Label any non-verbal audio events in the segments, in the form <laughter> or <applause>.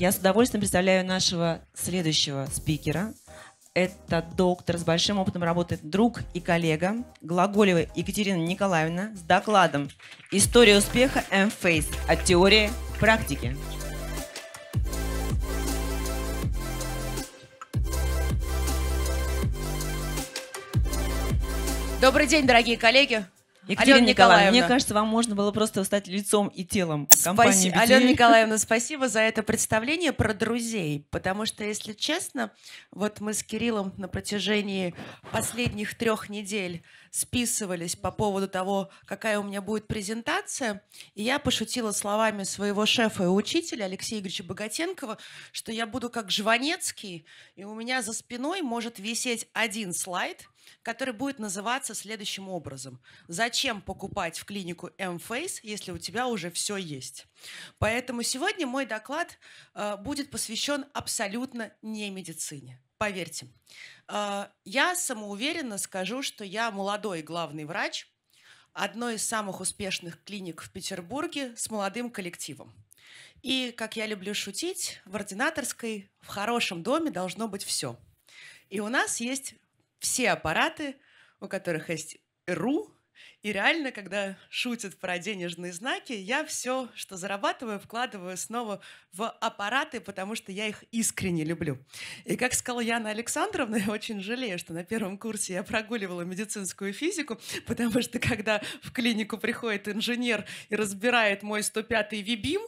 Я с удовольствием представляю нашего следующего спикера. Это доктор с большим опытом работы, друг и коллега Глаголева Екатерина Николаевна с докладом «История успеха МФейс. От теории к практике». Добрый день, дорогие коллеги. Екатерина Николаевна, мне кажется, вам можно было просто стать лицом и телом компании Спаси... Алена <laughs> Николаевна, спасибо за это представление про друзей, потому что, если честно, вот мы с Кириллом на протяжении последних трех недель списывались по поводу того, какая у меня будет презентация, и я пошутила словами своего шефа и учителя Алексея Игоревича Богатенкова, что я буду как Жванецкий, и у меня за спиной может висеть один слайд – который будет называться следующим образом. Зачем покупать в клинику M-Face, если у тебя уже все есть? Поэтому сегодня мой доклад э, будет посвящен абсолютно не медицине. Поверьте, э, я самоуверенно скажу, что я молодой главный врач одной из самых успешных клиник в Петербурге с молодым коллективом. И, как я люблю шутить, в ординаторской в хорошем доме должно быть все. И у нас есть все аппараты, у которых есть РУ и реально, когда шутят про денежные знаки, я все, что зарабатываю, вкладываю снова в аппараты, потому что я их искренне люблю. И как сказала Яна Александровна, <laughs> я очень жалею, что на первом курсе я прогуливала медицинскую физику, <laughs> потому что когда в клинику приходит инженер и разбирает мой 105-й Вибим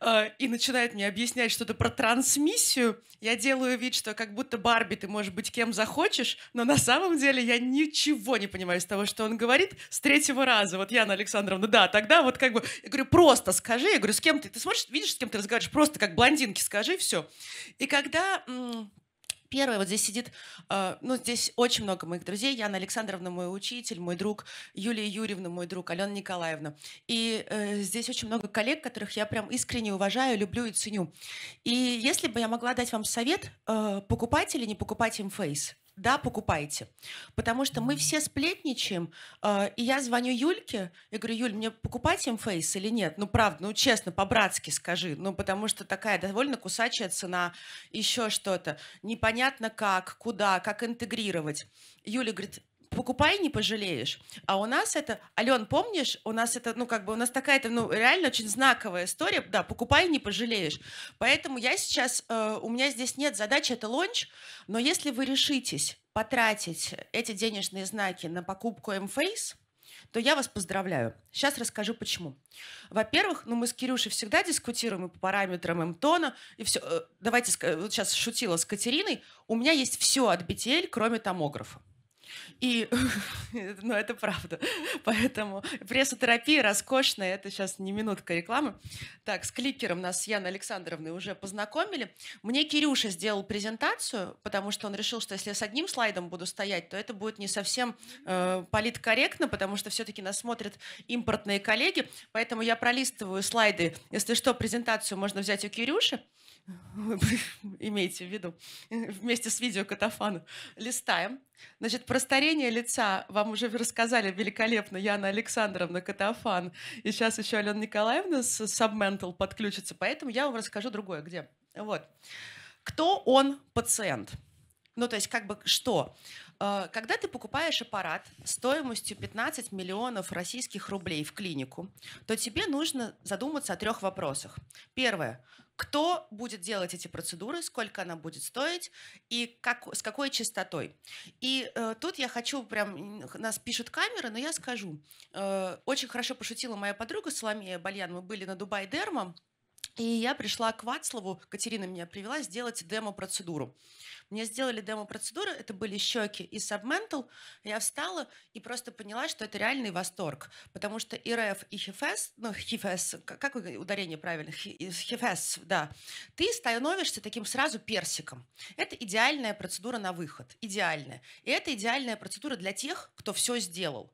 э, и начинает мне объяснять что-то про трансмиссию, я делаю вид, что как будто Барби, ты можешь быть кем захочешь, но на самом деле я ничего не понимаю из того, что он говорит третьего раза, вот Яна Александровна, да, тогда вот как бы, я говорю, просто скажи, я говорю, с кем ты, ты смотришь, видишь, с кем ты разговариваешь, просто как блондинки скажи, все. И когда первое, вот здесь сидит, э, ну, здесь очень много моих друзей. Яна Александровна мой учитель, мой друг, Юлия Юрьевна мой друг, Алена Николаевна. И э, здесь очень много коллег, которых я прям искренне уважаю, люблю и ценю. И если бы я могла дать вам совет, э, покупать или не покупать им фейс? Да, покупайте. Потому что мы все сплетничаем, э, и я звоню Юльке и говорю, Юль, мне покупать имфейс или нет? Ну, правда, ну, честно, по-братски скажи. Ну, потому что такая довольно кусачая цена, еще что-то. Непонятно как, куда, как интегрировать. Юля говорит, покупай, не пожалеешь. А у нас это, Ален, помнишь, у нас это, ну, как бы, у нас такая-то, ну, реально очень знаковая история, да, покупай, не пожалеешь. Поэтому я сейчас, э, у меня здесь нет задачи, это лонч, но если вы решитесь потратить эти денежные знаки на покупку M-Face, то я вас поздравляю. Сейчас расскажу, почему. Во-первых, ну мы с Кирюшей всегда дискутируем и по параметрам МТона, и все. Э, давайте, вот сейчас шутила с Катериной, у меня есть все от BTL, кроме томографа. И, <laughs> ну, это правда. <laughs> Поэтому прессотерапия роскошная, это сейчас не минутка рекламы. Так, с кликером нас с Яной Александровной уже познакомили. Мне Кирюша сделал презентацию, потому что он решил, что если я с одним слайдом буду стоять, то это будет не совсем э, политкорректно, потому что все-таки нас смотрят импортные коллеги. Поэтому я пролистываю слайды. Если что, презентацию можно взять у Кирюши имейте в виду, вместе с видео Катафана, листаем. Значит, про старение лица вам уже рассказали великолепно Яна Александровна Катафан, и сейчас еще Алена Николаевна с Submental подключится, поэтому я вам расскажу другое, где. Вот. Кто он, пациент? Ну, то есть, как бы что? Э, когда ты покупаешь аппарат стоимостью 15 миллионов российских рублей в клинику, то тебе нужно задуматься о трех вопросах. Первое кто будет делать эти процедуры, сколько она будет стоить и как, с какой частотой. И э, тут я хочу прям, нас пишут камеры, но я скажу. Э, очень хорошо пошутила моя подруга Соломея Бальян, мы были на Дубай Дерма, и я пришла к Вацлаву, Катерина меня привела, сделать демо-процедуру. Мне сделали демо-процедуру, это были щеки и сабментал. Я встала и просто поняла, что это реальный восторг, потому что и рф, и ХИФЭС, ну, ХИФЭС, как ударение правильно, ХИФЭС, да, ты становишься таким сразу персиком. Это идеальная процедура на выход, идеальная. И это идеальная процедура для тех, кто все сделал.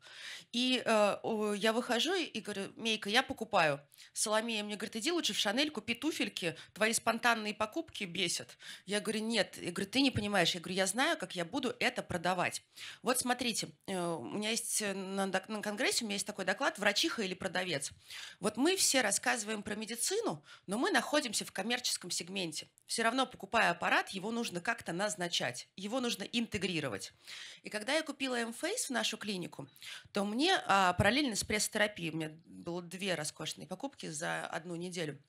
И э, я выхожу и говорю, Мейка, я покупаю. Соломея мне говорит, иди лучше в Шанель Шанель, купи туфельки, твои спонтанные покупки бесят. Я говорю, нет. Я говорю, ты не понимаешь. Я говорю, я знаю, как я буду это продавать. Вот смотрите, э, у меня есть э, на, на конгрессе, у меня есть такой доклад «Врачиха или продавец». Вот мы все рассказываем про медицину, но мы находимся в коммерческом сегменте. Все равно, покупая аппарат, его нужно как-то назначать, его нужно интегрировать. И когда я купила M Face в нашу клинику, то мне а, параллельно с пресс-терапией, у меня было две роскошные покупки за одну неделю,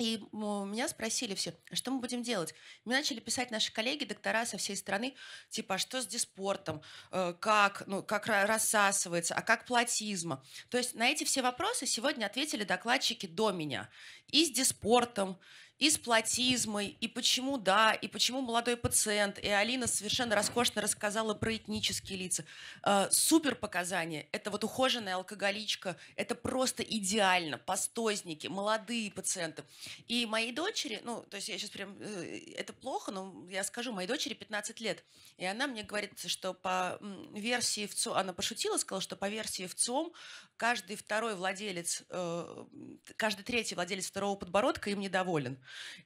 и меня спросили все, «А что мы будем делать? Мне начали писать наши коллеги, доктора со всей страны, типа, а что с диспортом, э, как, ну, как рассасывается, а как платизма? То есть на эти все вопросы сегодня ответили докладчики до меня. И с диспортом, и с платизмой, и почему да, и почему молодой пациент, и Алина совершенно роскошно рассказала про этнические лица. Э, супер показания. Это вот ухоженная алкоголичка, это просто идеально. Постозники, молодые пациенты. И моей дочери, ну, то есть я сейчас прям, э, это плохо, но я скажу, моей дочери 15 лет. И она мне говорит, что по версии в ВЦО, она пошутила, сказала, что по версии в ВЦОМ каждый второй владелец, э, каждый третий владелец второго подбородка им недоволен.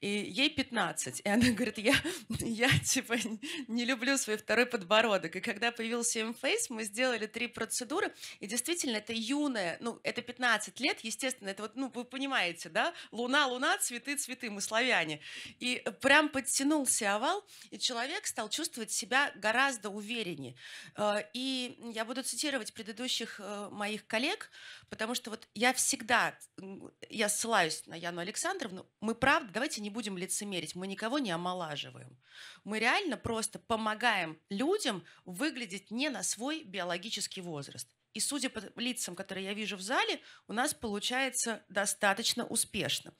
И ей 15. И она говорит, я, <laughs> я типа не люблю свой второй подбородок. И когда появился M-Face, мы сделали три процедуры. И действительно, это юная, ну, это 15 лет, естественно, это вот, ну, вы понимаете, да? Луна, луна, цветы, цветы, мы славяне. И прям подтянулся овал, и человек стал чувствовать себя гораздо увереннее. Э, и я буду цитировать предыдущих э, моих коллег, потому что вот я всегда, я ссылаюсь на Яну Александровну, мы правда давайте не будем лицемерить, мы никого не омолаживаем. Мы реально просто помогаем людям выглядеть не на свой биологический возраст. И судя по лицам, которые я вижу в зале, у нас получается достаточно успешно.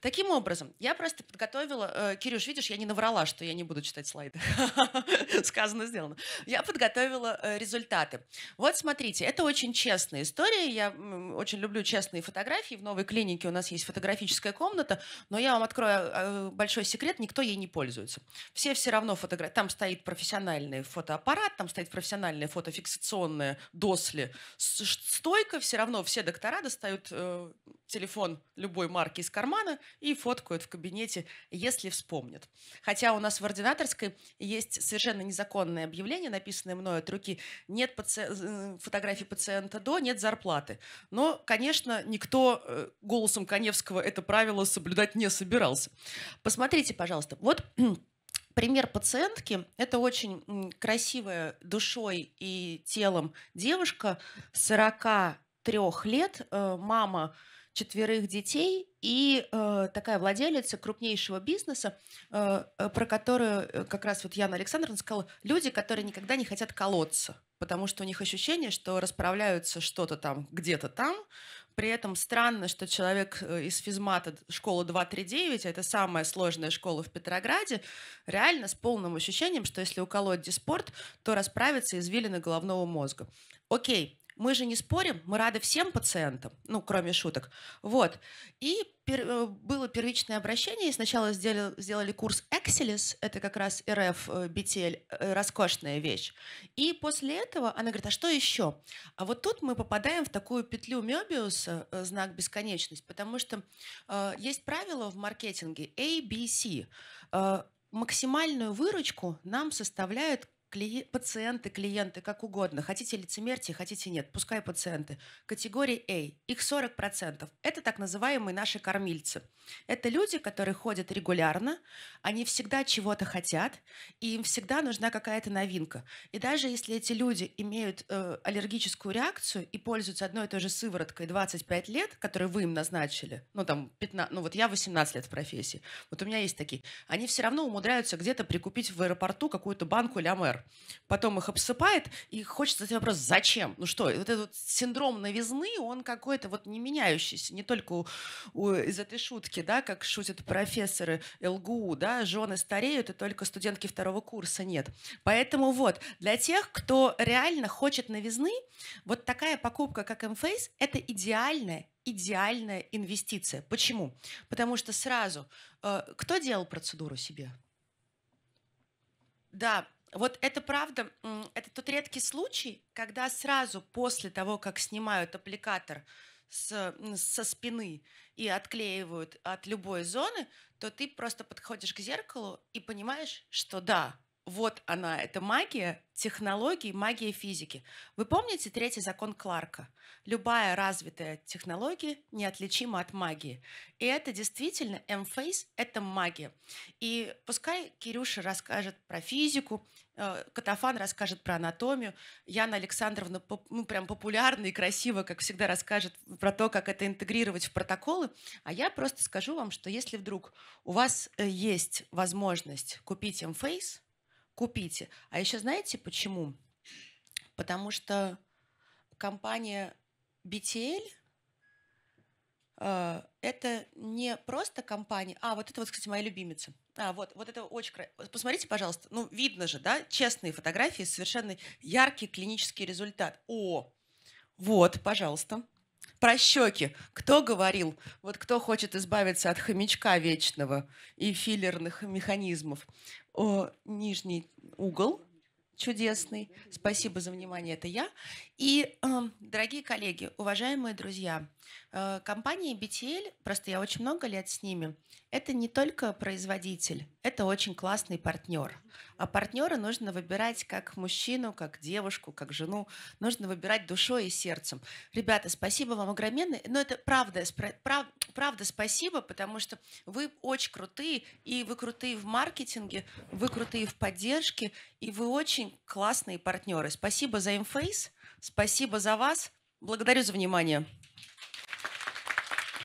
Таким образом, я просто подготовила... Э, Кирюш, видишь, я не наврала, что я не буду читать слайды. <laughs> Сказано, сделано. Я подготовила э, результаты. Вот смотрите, это очень честная история. Я м, очень люблю честные фотографии. В новой клинике у нас есть фотографическая комната, но я вам открою э, э большой секрет, никто ей не пользуется. Все все равно фотографии... Там стоит профессиональный фотоаппарат, там стоит профессиональная фотофиксационная досли стойко все равно все доктора достают э, телефон любой марки из кармана и фоткают в кабинете, если вспомнят. Хотя у нас в ординаторской есть совершенно незаконное объявление, написанное мною от руки, нет паци... Э, фотографии пациента до, нет зарплаты. Но, конечно, никто э, голосом Коневского это правило соблюдать не собирался. Посмотрите, пожалуйста, вот <clears throat> пример пациентки – это очень красивая душой и телом девушка 43 лет, э, мама четверых детей и э, такая владелица крупнейшего бизнеса, э, э про которую э, как раз вот Яна Александровна сказала, люди, которые никогда не хотят колоться потому что у них ощущение, что расправляются что-то там, где-то там. При этом странно, что человек э, из физмата школы 239, а это самая сложная школа в Петрограде, реально с полным ощущением, что если уколоть диспорт, то расправится извилины головного мозга. Окей, мы же не спорим, мы рады всем пациентам, ну, кроме шуток. Вот. И пер, э, было первичное обращение, и сначала сделали, сделали курс Excelis, это как раз РФ, BTL, э, э, роскошная вещь. И после этого она говорит, а что еще? А вот тут мы попадаем в такую петлю Мёбиуса, знак бесконечность, потому что э, есть правило в маркетинге ABC. Э, максимальную выручку нам составляет Кли... Пациенты, клиенты, как угодно. Хотите лицемерьте, хотите нет. Пускай пациенты. Категории А. Их 40%. Это так называемые наши кормильцы. Это люди, которые ходят регулярно, они всегда чего-то хотят, и им всегда нужна какая-то новинка. И даже если эти люди имеют э, аллергическую реакцию и пользуются одной и той же сывороткой 25 лет, которую вы им назначили, ну там 15, ну вот я 18 лет в профессии, вот у меня есть такие, они все равно умудряются где-то прикупить в аэропорту какую-то банку ля мэр. Потом их обсыпает, и хочется задать вопрос, зачем? Ну что, вот этот вот синдром новизны, он какой-то вот не меняющийся, не только у, у, из этой шутки, да, как шутят профессоры ЛГУ, да, жены стареют, и только студентки второго курса нет. Поэтому вот, для тех, кто реально хочет новизны, вот такая покупка, как МФейс, это идеальная идеальная инвестиция. Почему? Потому что сразу, э, кто делал процедуру себе? Да, вот это правда, это тот редкий случай, когда сразу после того, как снимают аппликатор с, со спины и отклеивают от любой зоны, то ты просто подходишь к зеркалу и понимаешь, что да, вот она, это магия технологий, магия физики. Вы помните третий закон Кларка? Любая развитая технология неотличима от магии. И это действительно, M-Face это магия. И пускай Кирюша расскажет про физику, э, Катафан расскажет про анатомию, Яна Александровна ну, прям популярно и красиво, как всегда, расскажет про то, как это интегрировать в протоколы. А я просто скажу вам, что если вдруг у вас э, есть возможность купить M-Face купите. А еще знаете почему? Потому что компания BTL э, это не просто компания. А, вот это вот, кстати, моя любимица. А, вот, вот это очень красиво. Посмотрите, пожалуйста. Ну, видно же, да? Честные фотографии, совершенно яркий клинический результат. О, вот, пожалуйста. Про щеки. Кто говорил? Вот кто хочет избавиться от хомячка вечного и филлерных механизмов? О, нижний угол чудесный. Спасибо за внимание, это я. И, э, дорогие коллеги, уважаемые друзья, Э, компания BTL, просто я очень много лет с ними, это не только производитель, это очень классный партнер. А партнера нужно выбирать как мужчину, как девушку, как жену. Нужно выбирать душой и сердцем. Ребята, спасибо вам огроменное. Но это правда, прав, правда спасибо, потому что вы очень крутые, и вы крутые в маркетинге, вы крутые в поддержке, и вы очень классные партнеры. Спасибо за Inface, спасибо за вас. Благодарю за внимание.